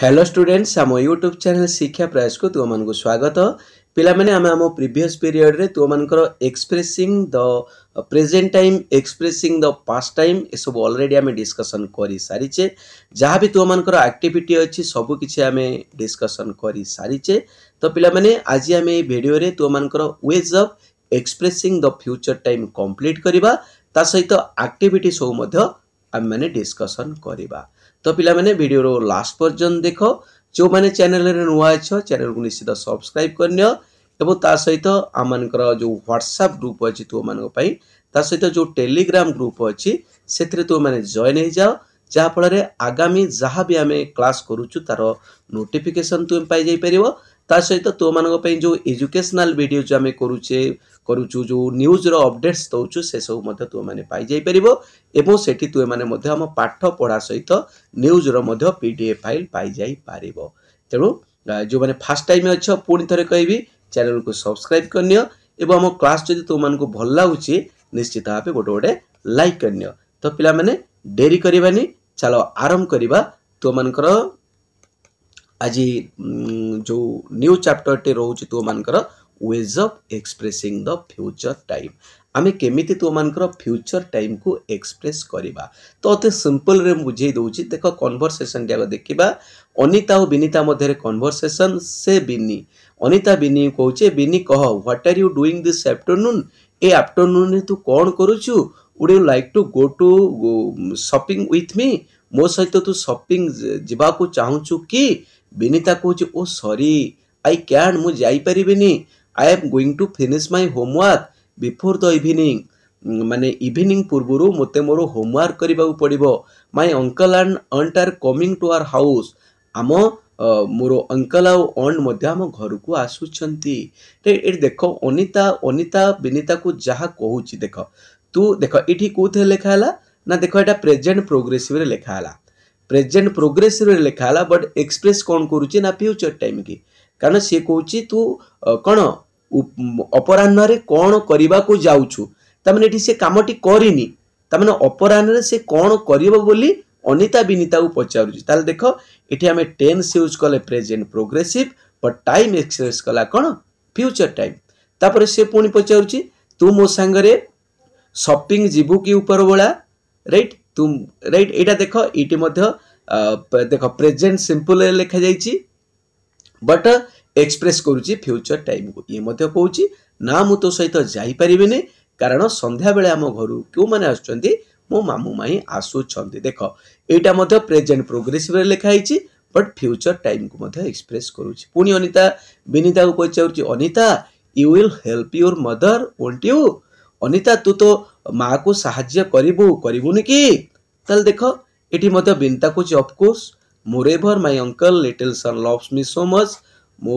hello students আম YouTube channel ଶିକ୍ଷା ପ୍ରୟାସକୁ ତୁମମାନଙ୍କୁ ସ୍ୱାଗତ ପିଲାମାନେ ଆମେ ଆମ ପ୍ରିଭିୟସ୍ ପିରିୟଡ଼ରେ ତୁମମାନଙ୍କର expressing the present time expressing the past time ଏସବୁ ଅଲରେଡ଼ି ଆମେ ଡିସ୍କସନ୍ କରିସାରିଛେ ଯାହା ବି ତୁମମାନଙ୍କର ଆକ୍ଟିଭିଟି ଅଛି ସବୁ କିଛି ଆମେ ଡିସ୍କସନ୍ କରିସାରିଛେ ତ ପିଲାମାନେ ଆଜି ଆମେ ଏଇ ଭିଡ଼ିଓରେ ତୁମମାନଙ୍କର ways of expressing the future time complete କରିବା ତା ସହିତ ଆକ୍ଟିଭିଟି ସବୁ ମଧ୍ୟ ଆମେମାନେ ଡିସ୍କସନ୍ କରିବା ତ ପିଲାମାନେ ଭିଡ଼ିଓର ଲାଷ୍ଟ ପର୍ଯ୍ୟନ୍ତ ଦେଖ ଯେଉଁମାନେ ଚ୍ୟାନେଲରେ ନୂଆ ଅଛ ଚ୍ୟାନେଲକୁ ନିଶ୍ଚିତ ସବସ୍କ୍ରାଇବ୍ କରିନିଅ ଏବଂ ତା ସହିତ ଆମମାନଙ୍କର ଯେଉଁ ହ୍ୱାଟ୍ସଆପ୍ ଗ୍ରୁପ୍ ଅଛି ତୁମମାନଙ୍କ ପାଇଁ ତା ସହିତ ଯେଉଁ ଟେଲିଗ୍ରାମ ଗ୍ରୁପ୍ ଅଛି ସେଥିରେ ତୁମେମାନେ ଜଏନ୍ ହେଇଯାଅ ଯାହାଫଳରେ ଆଗାମୀ ଯାହା ବି ଆମେ କ୍ଲାସ୍ କରୁଛୁ ତା'ର ନୋଟିଫିକେସନ୍ ତୁମେ ପାଇଯାଇପାରିବ ତା ସହିତ ତୁମମାନଙ୍କ ପାଇଁ ଯେଉଁ ଏଜୁକେସନାଲ୍ ଭିଡ଼ିଓ ଯେଉଁ ଆମେ କରୁଛେ କରୁଛୁ ଯେଉଁ ନ୍ୟୁଜ୍ର ଅପଡ଼େଟ୍ସ ଦେଉଛୁ ସେସବୁ ମଧ୍ୟ ତୁମେମାନେ ପାଇଯାଇପାରିବ ଏବଂ ସେଠି ତୁମେମାନେ ମଧ୍ୟ ଆମ ପାଠ ପଢ଼ା ସହିତ ନ୍ୟୁଜ୍ର ମଧ୍ୟ ପି ଡି ଏଫ୍ ଫାଇଲ୍ ପାଇଯାଇପାରିବ ତେଣୁ ଯେଉଁମାନେ ଫାର୍ଷ୍ଟ ଟାଇମ୍ ଅଛ ପୁଣି ଥରେ କହିବି ଚ୍ୟାନେଲ୍କୁ ସବସ୍କ୍ରାଇବ୍ କରିନିଅ ଏବଂ ଆମ କ୍ଲାସ୍ ଯଦି ତୁମମାନଙ୍କୁ ଭଲ ଲାଗୁଛି ନିଶ୍ଚିତ ଭାବେ ଗୋଟେ ଗୋଟେ ଲାଇକ୍ କରିନିଅ ତ ପିଲାମାନେ ଡେରି କରିବାନି ଚାଲ ଆରମ୍ଭ କରିବା ତୁମମାନଙ୍କର ଆଜି ଯେଉଁ ନ୍ୟୁ ଚାପ୍ଟରଟି ରହୁଛି ତୁମମାନଙ୍କର ways of expressing the future time ଆମେ କେମିତି ତୁମମାନଙ୍କର ଫ୍ୟୁଚର୍ ଟାଇମ୍କୁ ଏକ୍ସପ୍ରେସ୍ କରିବା ତ ଅତି ସିମ୍ପଲ୍ରେ ମୁଁ ବୁଝେଇ ଦେଉଛି ଦେଖ କନଭରସେସନ୍ଟି ଆଗ ଦେଖିବା ଅନିତା ଆଉ ବିନିତା ମଧ୍ୟରେ କନଭରସେସନ୍ ସେ ବିନି ଅନିତା ବିନି କହୁଛେ ବିନି କହ what are you doing this afternoon ଏ ଆଫ୍ଟରନୁନ୍ରେ ତୁ କ'ଣ କରୁଛୁ would you like to go to shopping with me ମୋ ସହିତ ତୁ ସପିଂ ଯିବାକୁ ଚାହୁଁଛୁ କି ବିନିତା କହୁଛି ଓ ସରି ଆଇ କ୍ୟାନ୍ ମୁଁ ଯାଇପାରିବିନି I am going to finish my homework before the evening ମାନେ ଇଭିନିଂ ପୂର୍ବରୁ ମୋତେ ମୋର ହୋମୱାର୍କ କରିବାକୁ ପଡ଼ିବ my uncle and aunt are coming to our house ଆମ ମୋର ଅଙ୍କଲ୍ ଆଉ ଅଣ୍ଟ ମଧ୍ୟ ଆମ ଘରକୁ ଆସୁଛନ୍ତି ଏଠି ଦେଖ ଅନିତା ଅନିତା ବିନିତାକୁ ଯାହା କହୁଛି ଦେଖ ତୁ ଦେଖ ଏଠି କେଉଁଥିରେ ଲେଖା ହେଲା ନା ଦେଖ ଏଇଟା ପ୍ରେଜେଣ୍ଟ ପ୍ରୋଗ୍ରେସିଭ୍ରେ ଲେଖା ହେଲା ପ୍ରେଜେଣ୍ଟ ପ୍ରୋଗ୍ରେସିଭ୍ରେ ଲେଖା ହେଲା ବଟ୍ ଏକ୍ସପ୍ରେସ୍ କ'ଣ କରୁଛି ନା ଫ୍ୟୁଚର୍ ଟାଇମ୍ କି କାରଣ ସିଏ କହୁଛି ତୁ କ'ଣ ଅପରାହ୍ନରେ କ'ଣ କରିବାକୁ ଯାଉଛୁ ତାମାନେ ଏଠି ସେ କାମଟି କରିନି ତାମାନେ ଅପରାହ୍ନରେ ସେ କ'ଣ କରିବ ବୋଲି ଅନିତା ବିନିତାକୁ ପଚାରୁଛି ତାହେଲେ ଦେଖ ଏଠି ଆମେ ଟେନ୍ସ ୟୁଜ୍ କଲେ present progressive but time express କଲା କ'ଣ ଫ୍ୟୁଚର୍ ଟାଇମ୍ ତାପରେ ସେ ପୁଣି ପଚାରୁଛି ତୁ ମୋ ସାଙ୍ଗରେ ସପିଂ ଯିବୁ କି ଉପରବେଳା ରାଇଟ୍ ତୁ ରାଇଟ୍ ଏଇଟା ଦେଖ ଏଇଠି ମଧ୍ୟ ଦେଖ ପ୍ରେଜେଣ୍ଟ ସିମ୍ପଲ୍ରେ ଲେଖାଯାଇଛି ବଟ୍ ଏକ୍ସପ୍ରେସ୍ କରୁଛି ଫ୍ୟୁଚର୍ ଟାଇମ୍କୁ ଇଏ ମଧ୍ୟ କହୁଛି ନା ମୁଁ ତୋ ସହିତ ଯାଇପାରିବିନି କାରଣ ସନ୍ଧ୍ୟାବେଳେ ଆମ ଘରୁ କେଉଁମାନେ ଆସୁଛନ୍ତି ମୋ ମାମୁଁ ମାଇଁ ଆସୁଛନ୍ତି ଦେଖ ଏଇଟା ମଧ୍ୟ ପ୍ରେଜେଣ୍ଟ ପ୍ରୋଗ୍ରେସିଭ୍ରେ ଲେଖା ହେଇଛି ବଟ୍ ଫ୍ୟୁଚର୍ ଟାଇମ୍କୁ ମଧ୍ୟ ଏକ୍ସପ୍ରେସ୍ କରୁଛି ପୁଣି ଅନିତା ବିନିତାକୁ ପଚାରୁଛି Anita you will help your mother won't you Anita ତୁ ତୋ ମାଆକୁ ସାହାଯ୍ୟ କରିବୁ କରିବୁନି କି ତାହେଲେ ଦେଖ ଏଠି ମଧ୍ୟ ବିନିତା କହୁଛି of course moreover my uncle little son loves me so much ମୋ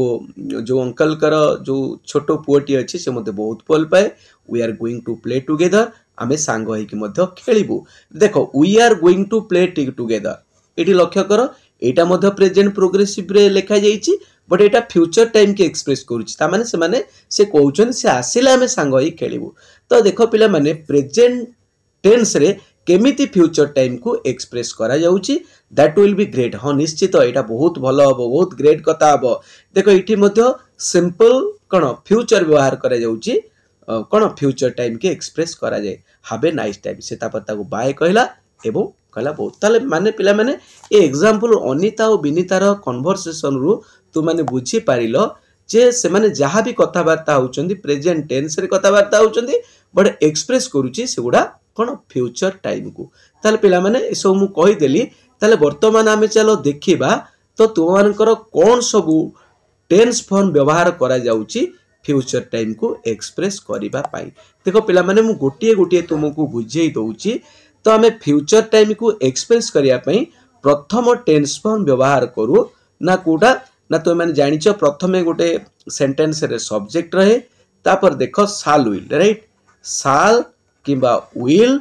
ଯେଉଁ ଅଙ୍କଲଙ୍କର ଯେଉଁ ଛୋଟ ପୁଅଟିଏ ଅଛି ସେ ମୋତେ ବହୁତ ଭଲ ପାଏ we are going to play together ଆମେ ସାଙ୍ଗ ହେଇକି ମଧ୍ୟ ଖେଳିବୁ ଦେଖ we are going to play together ଏଠି ଲକ୍ଷ୍ୟ କର ଏଇଟା ମଧ୍ୟ ପ୍ରେଜେଣ୍ଟ ପ୍ରୋଗ୍ରେସିଭରେ ଲେଖାଯାଇଛି ବଟ୍ ଏଇଟା ଫ୍ୟୁଚର ଟାଇମ୍କି ଏକ୍ସପ୍ରେସ୍ କରୁଛି ତାମାନେ ସେମାନେ ସେ କହୁଛନ୍ତି ସେ ଆସିଲେ ଆମେ ସାଙ୍ଗ ହେଇ ଖେଳିବୁ ତ ଦେଖ ପିଲାମାନେ ପ୍ରେଜେଣ୍ଟ ଟେନ୍ସରେ କେମିତି ଫ୍ୟୁଚର୍ ଟାଇମ୍କୁ ଏକ୍ସପ୍ରେସ୍ କରାଯାଉଛି ଦ୍ୟାଟ୍ ୱିଲ୍ ବି ଗ୍ରେଟ୍ ହଁ ନିଶ୍ଚିତ ଏଇଟା ବହୁତ ଭଲ ହେବ ବହୁତ ଗ୍ରେଟ୍ କଥା ହେବ ଦେଖ ଏଇଠି ମଧ୍ୟ ସିମ୍ପଲ୍ କ'ଣ ଫ୍ୟୁଚର୍ ବ୍ୟବହାର କରାଯାଉଛି କ'ଣ ଫ୍ୟୁଚର୍ ଟାଇମ୍କି ଏକ୍ସପ୍ରେସ୍ କରାଯାଏ ହାଭ୍ ଏ ନାଇସ୍ ଟାଇମ୍ ସେ ତାପରେ ତାକୁ ବାଏ କହିଲା ଏବଂ କହିଲା ବହୁତ ତାହେଲେ ମାନେ ପିଲାମାନେ ଏ ଏକ୍ଜାମ୍ପଲ୍ ଅନିତା ଓ ବିନିତାର କନଭରସେସନ୍ରୁ ତୁମାନେ ବୁଝିପାରିଲ ଯେ ସେମାନେ ଯାହା ବି କଥାବାର୍ତ୍ତା ହେଉଛନ୍ତି ପ୍ରେଜେଣ୍ଟ ଟେନ୍ସରେ କଥାବାର୍ତ୍ତା ହେଉଛନ୍ତି ବଟ୍ ଏକ୍ସପ୍ରେସ୍ କରୁଛି ସେଗୁଡ଼ା कौन फ्यूचर टाइम को पाने सब मुझे तेल बर्तमान आम चल देखा तो तुम मान कौन सब टेन्स फर्म व्यवहार कर फ्यूचर टाइम को एक्सप्रेस करने देख पे गोटे गोटे तुमको बुझे दौर तो आम फ्यूचर टाइम को एक्सप्रेस करने प्रथम टेन्स फर्म व्यवहार करू ना कौटा ना तुम मैंने जाच प्रथम गोटे सेन्टेन्स सब्जेक्ट रहे देख साल विल रईट साल কিংবা উইল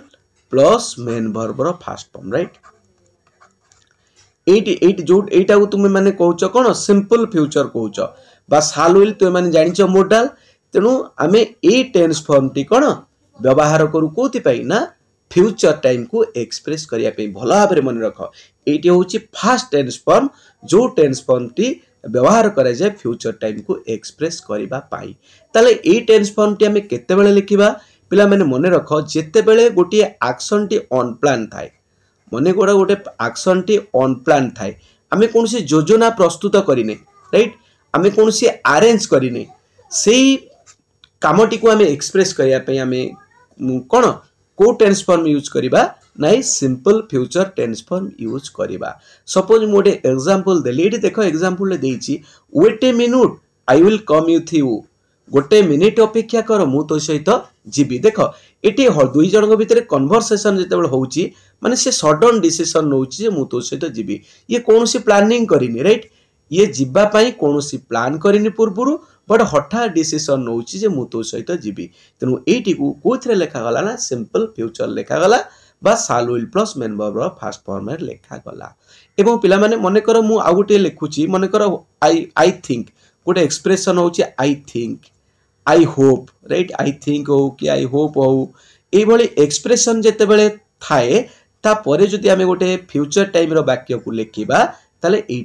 প্লস মেন ভর্বর ফার্স্ট ফর্ম রাইট এইটি এইটি ଯେଉଁ ଏଇଟାକୁ ତୁମେମାନେ କହୁଛ କ'ଣ ସିମ୍ପଲ୍ ଫ୍ୟୁଚର୍ କହୁଛ ବା ସାଲ୍ ୱିଲ୍ ତୁମେମାନେ ଜାଣିଛ ମୋଡାଲ୍ ତେଣୁ ଆମେ ଏଇ ଟେନ୍ସ ଫର୍ମଟି କ'ଣ ବ୍ୟବହାର କରୁ କେଉଁଥିପାଇଁ ନା ଫ୍ୟୁଚର୍ ଟାଇମ୍କୁ ଏକ୍ସପ୍ରେସ୍ କରିବା ପାଇଁ ଭଲ ଭାବରେ ମନେ ରଖ ଏଇଟି ହେଉଛି ଫାଷ୍ଟ ଟେନ୍ସ ଫର୍ମ ଯେଉଁ ଟେନ୍ସ ଫର୍ମଟି ବ୍ୟବହାର କରାଯାଏ ଫ୍ୟୁଚର୍ ଟାଇମ୍କୁ ଏକ୍ସପ୍ରେସ୍ କରିବା ପାଇଁ ତାହେଲେ ଏଇ ଟେନ୍ସ ଫର୍ମଟି ଆମେ କେତେବେଳେ ଲେଖିବା ପିଲାମାନେ ମନେ ରଖ ଯେତେବେଳେ ଗୋଟିଏ ଆକ୍ସନ୍ଟି ଅନ୍ପ୍ଲାନ୍ ଥାଏ ମନେକର ଗୋଟେ ଆକ୍ସନ୍ଟି ଅନ୍ପ୍ଲାନ୍ ଥାଏ ଆମେ କୌଣସି ଯୋଜନା ପ୍ରସ୍ତୁତ କରିନେ ରାଇଟ୍ ଆମେ କୌଣସି ଆରେଞ୍ଜ କରିନେ ସେଇ କାମଟିକୁ ଆମେ ଏକ୍ସପ୍ରେସ୍ କରିବା ପାଇଁ ଆମେ କ'ଣ କେଉଁ ଟେନ୍ସ ଫର୍ମ ୟୁଜ୍ କରିବା ନା ଏଇ simple future tense form use କରିବା ସପୋଜ୍ ମୁଁ ଗୋଟେ ଏକ୍ଜାମ୍ପଲ୍ ଦେଲି ଏଠି ଦେଖ ଏକ୍ଜାମ୍ପଲ୍ରେ ଦେଇଛି wait a minute I will come you ଥ୍ୟୁ ଗୋଟେ ମିନିଟ୍ ଅପେକ୍ଷା କର ମୁଁ ତୋ ସହିତ ଯିବି ଦେଖ ଏଠି ଦୁଇ ଜଣଙ୍କ ଭିତରେ କନଭରସେସନ୍ ଯେତେବେଳେ ହେଉଛି ମାନେ ସେ ସଡନ୍ ଡିସିସନ୍ ନେଉଛି ଯେ ମୁଁ ତୋ ସହିତ ଯିବି ଇଏ କୌଣସି ପ୍ଲାନିଂ କରିନି ରାଇଟ୍ ଇଏ ଯିବା ପାଇଁ କୌଣସି ପ୍ଲାନ୍ କରିନି ପୂର୍ବରୁ ବଟ୍ ହଠାତ୍ ଡିସିସନ୍ ନେଉଛି ଯେ ମୁଁ ତୋ ସହିତ ଯିବି ତେଣୁ ଏଇଟିକୁ କେଉଁଥିରେ ଲେଖାଗଲା ନା ସିମ୍ପଲ୍ ଫ୍ୟୁଚର୍ ଲେଖାଗଲା বা ସାଲ୍ ୱିଲ୍ ପ୍ଲସ୍ ମେନ୍ ବର୍ବର ଫାଷ୍ଟ ଫର୍ମରେ ଲେଖାଗଲା ଏବଂ ପିଲାମାନେ ମନେକର ମୁଁ ଆଉ ଗୋଟିଏ ଲେଖୁଛି ମନେକର ଆଇ ଆଇ ଥିଙ୍କ ଗୋଟେ ଏକ୍ସପ୍ରେସନ୍ ହେଉଛି I think I hope right I think हो कि आई होप हो ये एक्सप्रेसन जितेबले थाए तापर आम गोटे फ्यूचर टाइम वाक्य को लिखा तेल यही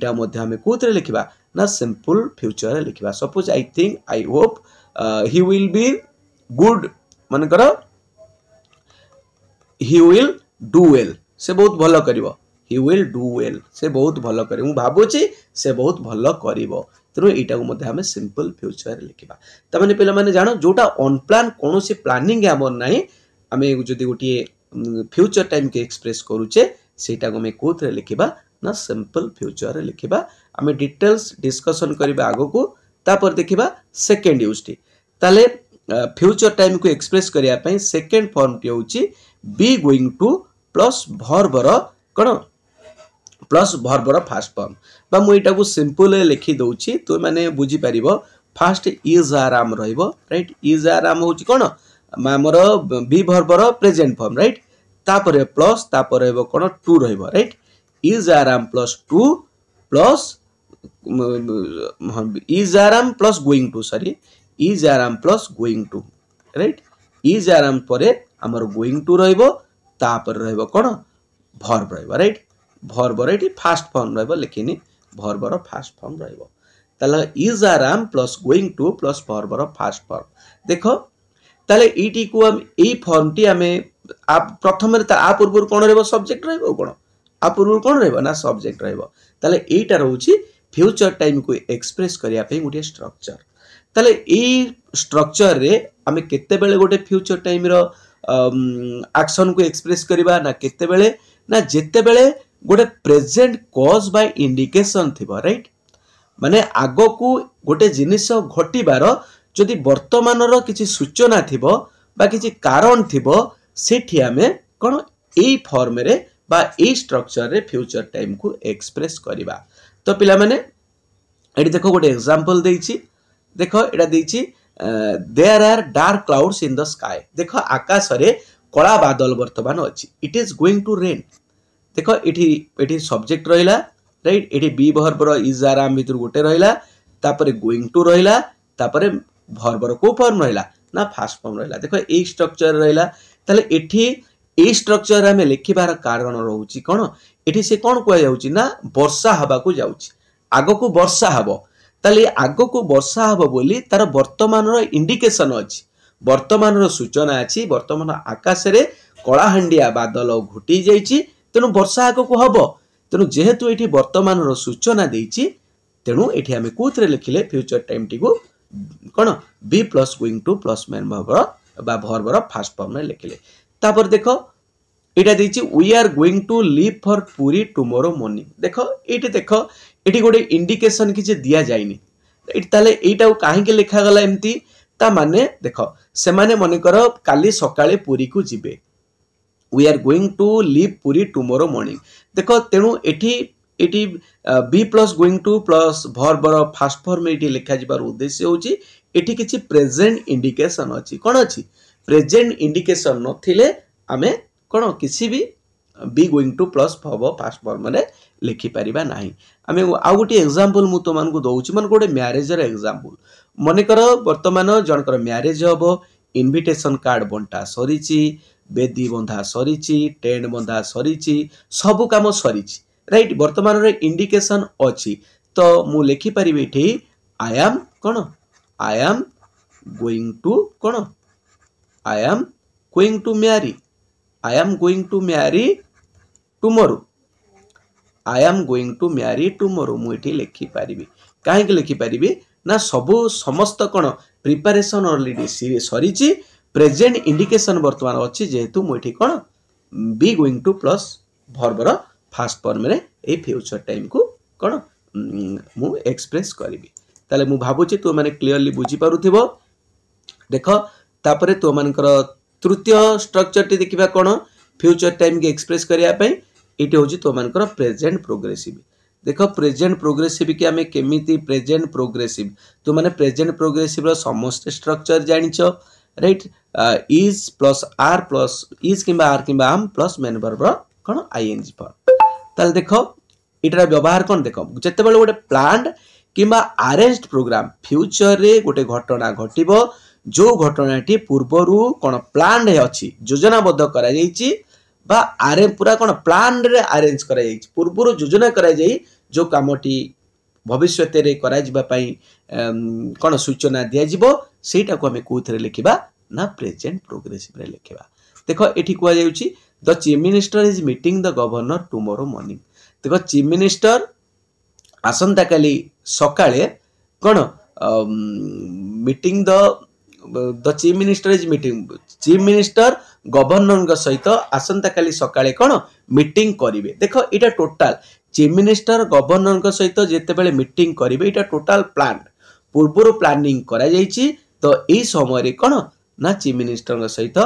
कौन लिखा ना सिंपल फ्यूचर लिखा suppose I think I hope he will be good मनकर हि विल डू वेल से बहुत भल कर हि विल डू वेल से बहुत भल कर भावुची से बहुत भल कर ତେଣୁ ଏଇଟାକୁ ମଧ୍ୟ ଆମେ ସିମ୍ପଲ୍ ଫ୍ୟୁଚର୍ ଲେଖିବା ତାମାନେ ପିଲାମାନେ ଜାଣ ଯେଉଁଟା ଅନ୍ପ୍ଲାନ୍ କୌଣସି ପ୍ଲାନିଂ ଆମର ନାହିଁ ଆମେ ଯଦି ଗୋଟିଏ ଫ୍ୟୁଚର୍ ଟାଇମ୍କି ଏକ୍ସପ୍ରେସ୍ କରୁଛେ ସେଇଟାକୁ ଆମେ କେଉଁଥିରେ ଲେଖିବା ନା ସିମ୍ପଲ୍ ଫ୍ୟୁଚର୍ ଲେଖିବା ଆମେ ଡିଟେଲ୍ସ ଡିସ୍କସନ୍ କରିବା ଆଗକୁ ତାପରେ ଦେଖିବା ସେକେଣ୍ଡ ୟୁଜ୍ଟି ତାହେଲେ ଫ୍ୟୁଚର୍ ଟାଇମ୍କୁ ଏକ୍ସପ୍ରେସ୍ କରିବା ପାଇଁ ସେକେଣ୍ଡ ଫର୍ମଟି ହେଉଛି ବି ଗୋଇଂ ଟୁ ପ୍ଲସ୍ ଭର୍ବର କ'ଣ प्लस भर्वर फास्ट फर्म बा म एटा सिम्पल लेखिदेउँ त बुझि पार first is are am right is are am हौ आमर्बर प्रेजेन्ट फर्म राइट, त प्लस तु र is are am plus to plus is are plus going to sorry is are plus going to रट is are am going to र त verb right ଭର୍ବର ଏଠି first form ରହିବ ଲେଖିନି ଭର୍ବର first form ରହିବ ତାହେଲେ is are am plus going to plus ଭର୍ବର first form ଦେଖ ତାହେଲେ ଏଇଟିକୁ ଆମେ ଏଇ ଫର୍ମଟି ଆମେ ପ୍ରଥମରେ ତା ପୂର୍ବରୁ କ'ଣ ରହିବ ସବଜେକ୍ଟ ରହିବ ଆଉ କ'ଣ ଆ ପୂର୍ବରୁ କ'ଣ ରହିବ ନା ସବଜେକ୍ଟ ରହିବ ତାହେଲେ ଏଇଟା ରହୁଛି ଫ୍ୟୁଚର ଟାଇମ୍କୁ ଏକ୍ସପ୍ରେସ୍ କରିବା ପାଇଁ ଗୋଟିଏ ଷ୍ଟ୍ରକ୍ଚର ତାହେଲେ ଏଇ ଷ୍ଟ୍ରକ୍ଚରରେ ଆମେ କେତେବେଳେ ଗୋଟେ ଫ୍ୟୁଚର ଟାଇମ୍ର ଆକ୍ସନକୁ ଏକ୍ସପ୍ରେସ୍ କରିବା ନା କେତେବେଳେ ନା ଯେତେବେଳେ ଗୋଟେ ପ୍ରେଜେଣ୍ଟ କଜ୍ ବାଇ ଇଣ୍ଡିକେସନ୍ ଥିବ ରାଇଟ୍ ମାନେ ଆଗକୁ ଗୋଟେ ଜିନିଷ ଘଟିବାର ଯଦି ବର୍ତ୍ତମାନର କିଛି ସୂଚନା ଥିବ ବା କିଛି କାରଣ ଥିବ ସେଠି ଆମେ କ'ଣ ଏଇ ଫର୍ମରେ ବା ଏଇ ଷ୍ଟ୍ରକ୍ଚରରେ ଫ୍ୟୁଚର୍ ଟାଇମ୍କୁ ଏକ୍ସପ୍ରେସ୍ କରିବା ତ ପିଲାମାନେ ଏଠି ଦେଖ ଗୋଟେ ଏକ୍ଜାମ୍ପଲ୍ ଦେଇଛି ଦେଖ ଏଇଟା ଦେଇଛି there are dark clouds in the sky ଦେଖ ଆକାଶରେ କଳା ବାଦଲ ବର୍ତ୍ତମାନ ଅଛି it is going to rain দেখ এটি এটি সবজেক্ট রহিলা রাইট এটি বি ভর্বর ইজ আর আম ভিতর গোটে রহিলা তাপরে গোয়িং টু রহিলা তাপরে ভর্বর কেউ ফর্ম রহিলা না ফার্স্ট ফর্ম রহিলা দেখ এই স্ট্রকচর রহিলা তাহলে এটি এই স্ট্রকচর আমি লেখিবার কারণ রয়েছে কোণ এটি সে কোণ কুযাচ্ছে না বর্ষা হওয়া যাচ্ছে আগকু বর্ষা হব তাহলে আগকু বর্ষা হব বলে তার বর্তমানর ইন্ডিকেসন অছি বর্তমানর সূচনা আছে বর্তমান আকাশে কলাহাণ্ডিয়া বাদল ঘুটি যাইছি ତେଣୁ ବର୍ଷା ଆଗକୁ ହେବ ତେଣୁ ଯେହେତୁ ଏଠି ବର୍ତ୍ତମାନର ସୂଚନା ଦେଇଛି ତେଣୁ ଏଠି ଆମେ କେଉଁଥିରେ ଲେଖିଲେ ଫ୍ୟୁଚର୍ ଟାଇମ୍ଟିକୁ କ'ଣ be plus going to plus main ଭର୍ବର ବା ଭର୍ବର ଫାର୍ଷ୍ଟ ଫର୍ମରେ ଲେଖିଲେ ତାପରେ ଦେଖ ଏଇଟା ଦେଇଛି we are going to leave for Puri tomorrow morning ଦେଖ ଏଇଠି ଦେଖ ଏଠି ଗୋଟେ ଇଣ୍ଡିକେସନ୍ କିଛି ଦିଆଯାଇନି ଏଇଠି ତାହେଲେ ଏଇଟାକୁ କାହିଁକି ଲେଖାଗଲା ଏମିତି ତା ମାନେ ଦେଖ ସେମାନେ ମନେକର କାଲି ସକାଳେ ପୁରୀକୁ ଯିବେ we are going to leave Puri tomorrow morning देख तेणु एटी এটি be plus going to plus ভর্বর ফার্স্ট ফর্ম এটি লেখা যাবার উদ্দেশ্য হচ্ছে এটি কিছু প্রেজেন্ট ইন্ডিকেসন অছি কোণ অছি প্রেজেন্ট ইন্ডিকেসন নথিলে আমি কোণ কিছু be be going to plus ভব ফার্স্ট ফর্মরে লেখিপারিবা না আমি আউ গোটি এক্সাম্পল মু তোমাকে দৌছি মানে গোটে ম্যারেজর এক্সাম্পল মনে কর বর্তমান জনকর ম্যারেজ হব ইনভিটেসন কার্ড বন্টা সরিছি ବେଦି ବନ୍ଧା ସରିଛି ଟେଣ୍ଟ ବନ୍ଧା ସରିଛି ସବୁ କାମ ସରିଛି ରାଇଟ୍ ବର୍ତ୍ତମାନର ଇଣ୍ଡିକେସନ୍ ଅଛି ତ ମୁଁ ଲେଖିପାରିବି ଏଠି ଆଇ ଆମ୍ କ'ଣ ଆଇ ଆମ୍ ଗୋଇଂ ଟୁ କ'ଣ I am going to marry I am going to marry to Maru I am going to marry to Maru ମୁଁ ଏଠି ଲେଖିପାରିବି କାହିଁକି ଲେଖିପାରିବି ନା ସବୁ ସମସ୍ତ କ'ଣ ପ୍ରିପାରେସନ୍ ଅଲରେଡ଼ି ସରିଛି प्रेजेन्ट इंडिकेसन बर्तमान अच्छी जेहेतु मुझे कौन बी गोईंग टू प्लस भर्वर फास्ट फर्म फ्यूचर टाइम को कौन मुझे एक्सप्रेस करी तेल मुझे भावुचे तुम मैंने क्लीअरली बुझीपुर देख तापर तो मान तृतीय स्ट्रक्चर टी देखा कौन फ्यूचर टाइम के एक्सप्रेस करने ये तुम मान प्रेजेन्ट प्रोग्रेसीव देख प्रेजेंट प्रोग्रेसीव कि आम केमी प्रेजेन्ट प्रोग्रेसीव तुम मैंने प्रेजेन्ट प्रोग्रेसीव्र समस्त स्ट्रक्चर जान right is plus are plus is କିମ୍ବା ଆର୍ କିମ୍ବା ଆମ୍ ପ୍ଲସ୍ ମେନ୍ ବର୍ବର କ'ଣ ଆଇଏନ୍ଜି ଫର୍ମ ତାହେଲେ ଦେଖ ଏଇଟାର ବ୍ୟବହାର କ'ଣ ଦେଖ ଯେତେବେଳେ ଗୋଟେ ପ୍ଲାନ୍ଡ କିମ୍ବା ଆରେଞ୍ଜଡ୍ ପ୍ରୋଗ୍ରାମ୍ ଫ୍ୟୁଚର୍ରେ ଗୋଟେ ଘଟଣା ଘଟିବ ଯେଉଁ ଘଟଣାଟି ପୂର୍ବରୁ କ'ଣ ପ୍ଲାନ୍ଡ ଅଛି ଯୋଜନାବଦ୍ଧ କରାଯାଇଛି বা আরে পুরা কোন প্ল্যানরে আরেঞ্জ করা যাই পূর্বর যোজনা করা যাই যে কামটি ଭବିଷ୍ୟତରେ କରାଯିବା ପାଇଁ କ'ଣ ସୂଚନା ଦିଆଯିବ ସେଇଟାକୁ ଆମେ କେଉଁଥିରେ ଲେଖିବା ନା ପ୍ରେଜେଣ୍ଟ ପ୍ରୋଗ୍ରେସିଭ୍ରେ ଲେଖିବା ଦେଖ ଏଠି କୁହାଯାଉଛି the chief minister is meeting the governor tomorrow morning ଦେଖ ଚିଫ୍ ମିନିଷ୍ଟର ଆସନ୍ତାକାଲି ସକାଳେ କ'ଣ meeting the the chief minister is meeting chief minister ଗଭର୍ଣ୍ଣରଙ୍କ ସହିତ ଆସନ୍ତାକାଲି ସକାଳେ କ'ଣ ମିଟିଂ କରିବେ ଦେଖ ଏଇଟା ଟୋଟାଲ ଚିଫ୍ ମିନିଷ୍ଟର ଗଭର୍ଣ୍ଣରଙ୍କ ସହିତ ଯେତେବେଳେ ମିଟିଂ କରିବେ ଏଇଟା ଟୋଟାଲ ପ୍ଲାନ୍ ପୂର୍ବରୁ ପ୍ଲାନିଂ କରାଯାଇଛି ତ ଏଇ ସମୟରେ କ'ଣ ନା ଚିଫ୍ ମିନିଷ୍ଟରଙ୍କ ସହିତ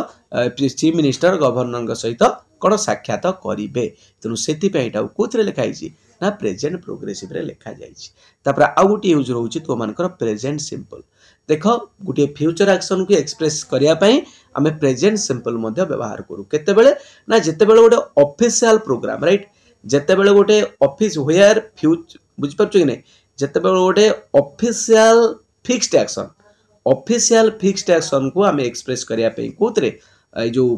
ଚିଫ୍ ମିନିଷ୍ଟର ଗଭର୍ଣ୍ଣରଙ୍କ ସହିତ କ'ଣ ସାକ୍ଷାତ କରିବେ ତେଣୁ ସେଥିପାଇଁ ଏଇଟାକୁ କେଉଁଥିରେ ଲେଖାଯାଇଛି ନା ପ୍ରେଜେଣ୍ଟ ପ୍ରୋଗ୍ରେସିଭ୍ରେ ଲେଖାଯାଇଛି ତାପରେ ଆଉ ଗୋଟିଏ ୟୁଜ୍ ରହୁଛି ତୁମମାନଙ୍କର ପ୍ରେଜେଣ୍ଟ ସିମ୍ପଲ୍ देख गोटे फ्यूचर आक्शन को एक्सप्रेस करने प्रेजेन्ट सिंपल व्यवहार करू के ना जिते बड़े गोटे अफिसीआल प्रोग्राम रईट जिते बड़े गोटे अफिस् हुआर फ्यूज बुझिपार नहीं जिते बड़े गोटे official fixed action official fixed action को आम एक्सप्रेस करने कौन ଏଇ ଯେଉଁ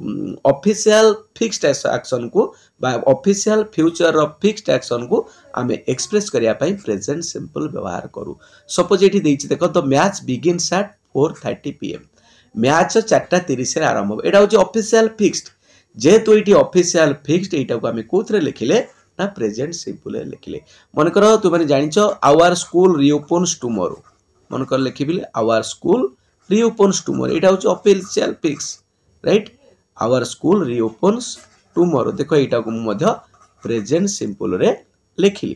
ଅଫିସିଆଲ ଫିକ୍ସଡ୍ ଆକ୍ସନକୁ ବା ଅଫିସିଆଲ ଫ୍ୟୁଚରର ଫିକ୍ସଡ୍ ଆକ୍ସନକୁ ଆମେ ଏକ୍ସପ୍ରେସ୍ କରିବା ପାଇଁ ପ୍ରେଜେଣ୍ଟ ସିମ୍ପଲ୍ ବ୍ୟବହାର କରୁ ସପୋଜ୍ ଏଠି ଦେଇଛି ଦେଖ the match begins at four thirty P M match ଚାରିଟା ତିରିଶରେ ଆରମ୍ଭ ହେବ ଏଇଟା ହେଉଛି ଅଫିସିଆଲ ଫିକ୍ସଡ୍ ଯେହେତୁ ଏଇଠି ଅଫିସିଆଲ ଫିକ୍ସଡ୍ ଏଇଟାକୁ ଆମେ କେଉଁଥିରେ ଲେଖିଲେ ନା ପ୍ରେଜେଣ୍ଟ ସିମ୍ପଲ୍ରେ ଲେଖିଲେ ମନେକର ତୁମେ ଜାଣିଛ ଆୱାର ସ୍କୁଲ ରିଓପନ୍ସ ଟୁମୋରୋ ମନେକର ଲେଖିବିଲେ ଆୱାର ସ୍କୁଲ ରିଓପନ୍ସ ଟୁମୋରୋ ଏଇଟା ହେଉଛି official fix right our school reopens tomorrow ଦେଖ ଏଇଟାକୁ ମୁଁ ମଧ୍ୟ ପ୍ରେଜେଣ୍ଟ ସିମ୍ପଲରେ ଲେଖିଲି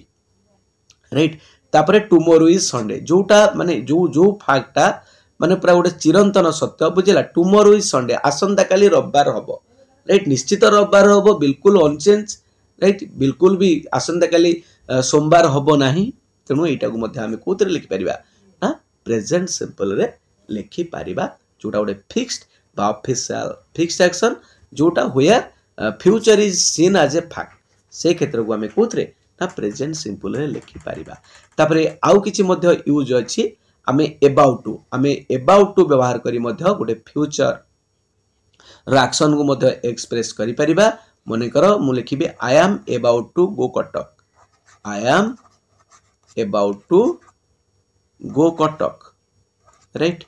ରାଇଟ୍ ତାପରେ ଟୁମରୋ ଇଜ୍ ସଣ୍ଡେ ଯେଉଁଟା ମାନେ ଯେଉଁ ଯେଉଁ ଫ୍ୟାକ୍ଟଟା ମାନେ ପୁରା ଗୋଟେ ଚିରନ୍ତନ ସତ୍ୟ ବୁଝିଲା ଟୁମରୋ ଇଜ୍ ସଣ୍ଡେ ଆସନ୍ତାକାଲି ରବିବାର ହେବ ରାଇଟ୍ ନିଶ୍ଚିତ ରବିବାର ହେବ ବିଲକୁଲ ଅନଚେଞ୍ଜ ରାଇଟ୍ ବିଲକୁଲ ବି ଆସନ୍ତାକାଲି ସୋମବାର ହେବ ନାହିଁ ତେଣୁ ଏଇଟାକୁ ମଧ୍ୟ ଆମେ କେଉଁଥିରେ ଲେଖିପାରିବା ନା ପ୍ରେଜେଣ୍ଟ ସିମ୍ପଲରେ ଲେଖିପାରିବା ଯେଉଁଟା ଗୋଟେ ଫିକ୍ସଡ଼ বাফিসাল ফিক্সড অ্যাকশন ଯେଉଁଟା where future is seen as a fact ସେ କ୍ଷେତ୍ରକୁ ଆମେ କେଉଁଥିରେ ନା ପ୍ରେଜେଣ୍ଟ ସିମ୍ପୁଲରେ ଲେଖିପାରିବା ତାପରେ ଆଉ କିଛି ମଧ୍ୟ ୟୁଜ୍ ଅଛି ଆମେ ଏବାଉଟ୍ ଟୁ ଆମେ ଏବାଉଟ୍ ଟୁ ବ୍ୟବହାର କରି ମଧ୍ୟ ଗୋଟେ ଫ୍ୟୁଚର୍ର ଆକ୍ସନ୍କୁ ମଧ୍ୟ ଏକ୍ସପ୍ରେସ୍ କରିପାରିବା ମନେକର ମୁଁ ଲେଖିବି I am about to go Cuttack I am about to go Cuttack right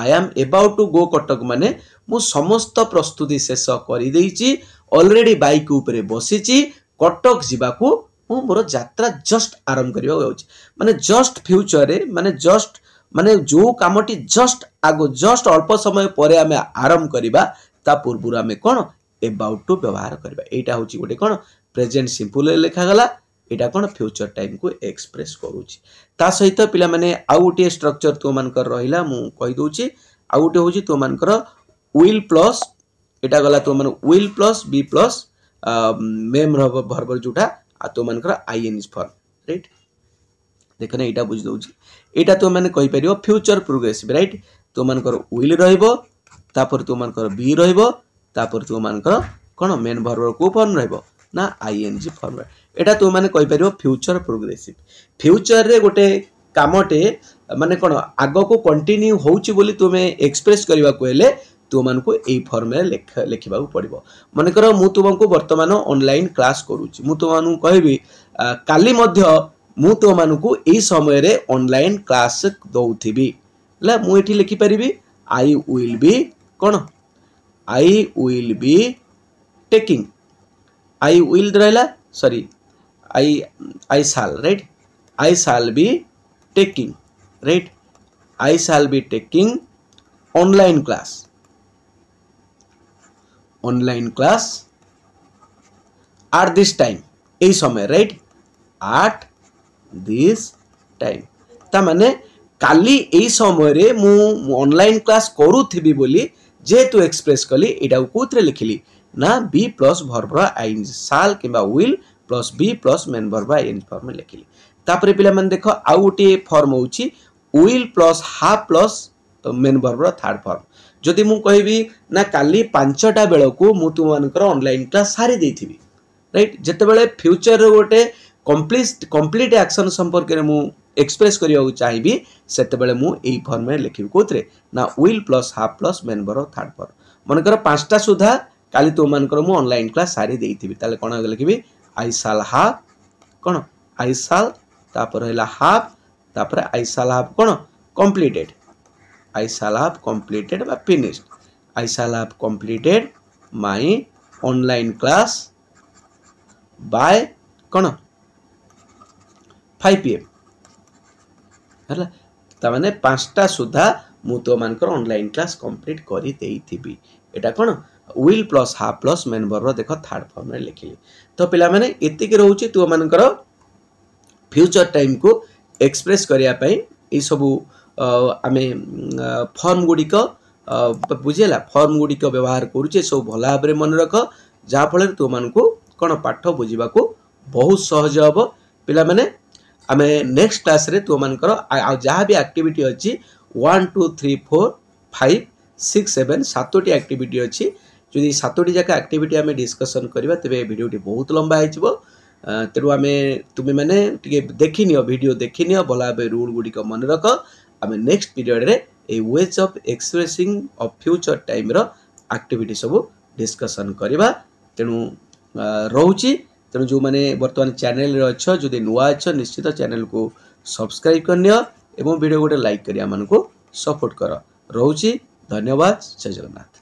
I am about to go Cuttack ମାନେ ମୁଁ ସମସ୍ତ ପ୍ରସ୍ତୁତି ଶେଷ କରିଦେଇଛି ଅଲରେଡ଼ି ବାଇକ୍ ଉପରେ ବସିଛି କଟକ ଯିବାକୁ ମୁଁ ମୋର ଯାତ୍ରା ଜଷ୍ଟ ଆରମ୍ଭ କରିବାକୁ ଯାଉଛି ମାନେ ଜଷ୍ଟ ଫ୍ୟୁଚରରେ ମାନେ ଜଷ୍ଟ ମାନେ ଯେଉଁ କାମଟି ଜଷ୍ଟ ଆଗ ଜଷ୍ଟ ଅଳ୍ପ ସମୟ ପରେ ଆମେ ଆରମ୍ଭ କରିବା ତା ପୂର୍ବରୁ ଆମେ କ'ଣ ଏବାଉଟ୍ ଟୁ ବ୍ୟବହାର କରିବା ଏଇଟା ହେଉଛି ଗୋଟେ କ'ଣ ପ୍ରେଜେଣ୍ଟ ସିମ୍ପୁଲରେ ଲେଖାଗଲା ଏଇଟା କ'ଣ ଫ୍ୟୁଚର ଟାଇମ୍କୁ ଏକ୍ସପ୍ରେସ୍ କରୁଛି ତା ସହିତ ପିଲାମାନେ ଆଉ ଗୋଟିଏ ଷ୍ଟ୍ରକ୍ଚର ତୁମମାନଙ୍କର ରହିଲା ମୁଁ କହିଦେଉଛି ଆଉ ଗୋଟେ ହେଉଛି ତୁମମାନଙ୍କର ୱିଲ୍ ପ୍ଲସ୍ ଏଇଟା ଗଲା ତୁମମାନେ will plus be plus main ଭର୍ବର ଯେଉଁଟା ଆଉ ତୁମମାନଙ୍କର ଆଇଏନ୍ସ ଫର୍ମ ରାଇଟ୍ ଦେଖ ନା ଏଇଟା ବୁଝିଦେଉଛି ଏଇଟା ତୁମମାନେ କହିପାରିବ ଫ୍ୟୁଚର ପ୍ରୋଗ୍ରେସିଭ୍ ରାଇଟ୍ ତୁମମାନଙ୍କର ୱିଲ୍ ରହିବ ତାପରେ ତୁମମାନଙ୍କର ବି ରହିବ ତାପରେ ତୁମମାନଙ୍କର କ'ଣ ମେନ୍ ଭର୍ବର କେଉଁ ଫର୍ମ ରହିବ ନା ଆଇଏନ୍ଜି ଫର୍ମ ଏଇଟା ତୁମେମାନେ କହିପାରିବ ଫ୍ୟୁଚର୍ ପ୍ରୋଗ୍ରେସିଭ୍ ଫ୍ୟୁଚର୍ରେ ଗୋଟେ କାମଟେ ମାନେ କ'ଣ ଆଗକୁ କଣ୍ଟିନ୍ୟୁ ହେଉଛି ବୋଲି ତୁମେ ଏକ୍ସପ୍ରେସ୍ କରିବାକୁ ହେଲେ ତୁମମାନଙ୍କୁ ଏଇ ଫର୍ମରେ ଲେଖିବାକୁ ପଡ଼ିବ ମନେକର ମୁଁ ତୁମକୁ ବର୍ତ୍ତମାନ ଅନଲାଇନ୍ କ୍ଲାସ୍ କରୁଛି ମୁଁ ତୁମମାନଙ୍କୁ କହିବି କାଲି ମଧ୍ୟ ମୁଁ ତୁମମାନଙ୍କୁ ଏଇ ସମୟରେ ଅନଲାଇନ୍ କ୍ଲାସ୍ ଦେଉଥିବି ହେଲା ମୁଁ ଏଠି ଲେଖିପାରିବି ଆଇ ୱିଲ୍ ବି କ'ଣ I will be taking I will ରହିଲା ସରି I I shall right I shall be taking right I shall be taking online class online class at this time এই সময় right আট this time তা মানে কালি এই সময়রে মু অনলাইন ক্লাস করুথিবি বলি যেহেতু এক্সপ্রেস কলি এটাও কোথায় লিখিলি না বি প্লস ভরভরা আই সাল কিংবা will plus be plus main भर भर्ब एन फर्म लिख ली तापर पे देख आउ गोटे फर्म हूँ विल प्लस हाफ प्लस तो मेन भर्बर थार्ड फर्म जदि मुझे कहि ना का पांचटा बेलू तुम क्लास सारी देवी रईट जितेबाला फ्यूचर रोटे कम्प्लीट कम्प्लीट एक्शन संपर्क में एक्सप्रेस करने को चाहिए सेतबाला मुझे फर्म में लिखी कौते ना will plus have plus main भर थार्ड फर्म मनकर पांचटा सुधा काली तुम मनकर मुझे अनल क्लास सारी देवी तेल कौन लिखी আইসাল হাভ କ'ଣ আইসাল ତାପରେ ହେଲା ହାଫ୍ ତାପରେ ଆଇସାଲ୍ ହାଫ୍ କ'ଣ କମ୍ପ୍ଲିଟେଡ଼୍ ଆଇସାଲ୍ ହାଫ୍ କମ୍ପ୍ଲିଟେଡ଼୍ ବା finished I shall have completed my online class by କ'ଣ ଫାଇଭ୍ ପି ଏମ୍ ହେଲା ତାମାନେ ପାଞ୍ଚଟା ସୁଦ୍ଧା ମୁଁ ତୋମାନଙ୍କର ଅନଲାଇନ୍ କ୍ଲାସ୍ କମ୍ପ୍ଲିଟ୍ କରିଦେଇଥିବି ଏଇଟା କ'ଣ will plus have plus main ବର୍ବର ଦେଖ ଥାର୍ଡ଼ ଫର୍ମରେ ଲେଖିଲି ତ ପିଲାମାନେ ଏତିକି ରହୁଛି ତୁମମାନଙ୍କର ଫ୍ୟୁଚର୍ ଟାଇମ୍କୁ ଏକ୍ସପ୍ରେସ୍ କରିବା ପାଇଁ ଏଇସବୁ ଆମେ ଫର୍ମ ଗୁଡ଼ିକ ବୁଝିହେଲା ଫର୍ମ ଗୁଡ଼ିକ ବ୍ୟବହାର କରୁଛେ ସବୁ ଭଲ ଭାବରେ ମନେ ରଖ ଯାହାଫଳରେ ତୁମମାନଙ୍କୁ କ'ଣ ପାଠ ବୁଝିବାକୁ ବହୁତ ସହଜ ହେବ ପିଲାମାନେ ଆମେ ନେକ୍ସଟ କ୍ଲାସ୍ରେ ତୁମମାନଙ୍କର ଆଉ ଯାହା ବି ଆକ୍ଟିଭିଟି ଅଛି one two three four five six seven ସାତଟି ଆକ୍ଟିଭିଟି ଅଛି যদি সাতটি যাক আক্টিভিটি আমি ডিসকসন করা তবে এই ভিডিওটি বহুত লম্বা হয়েছিল তেণু আমি তুমি মানে টিকে দেখিনিও ভিডিও দেখিনিও ভাল ভাবে রুল গুড়িক মনে রখ আমি নেক্সট পিরিয়ডে এই ways of expressing of future ଟାଇମ୍ର ଆକ୍ଟିଭିଟି ସବୁ ଡିସ୍କସନ୍ କରିବା ତେଣୁ ରହୁଛି ତେଣୁ ଯେଉଁମାନେ ବର୍ତ୍ତମାନ ଚ୍ୟାନେଲରେ ଅଛ ଯଦି ନୂଆ ଅଛ ନିଶ୍ଚିତ ଚ୍ୟାନେଲକୁ ସବସ୍କ୍ରାଇବ୍ କରିନିଅ ଏବଂ ଭିଡ଼ିଓ ଗୋଟେ ଲାଇକ୍ କରି ଆମମାନଙ୍କୁ ସପୋର୍ଟ କର ରହୁଛି ଧନ୍ୟବାଦ ଜୟ ଜଗନ୍ନାଥ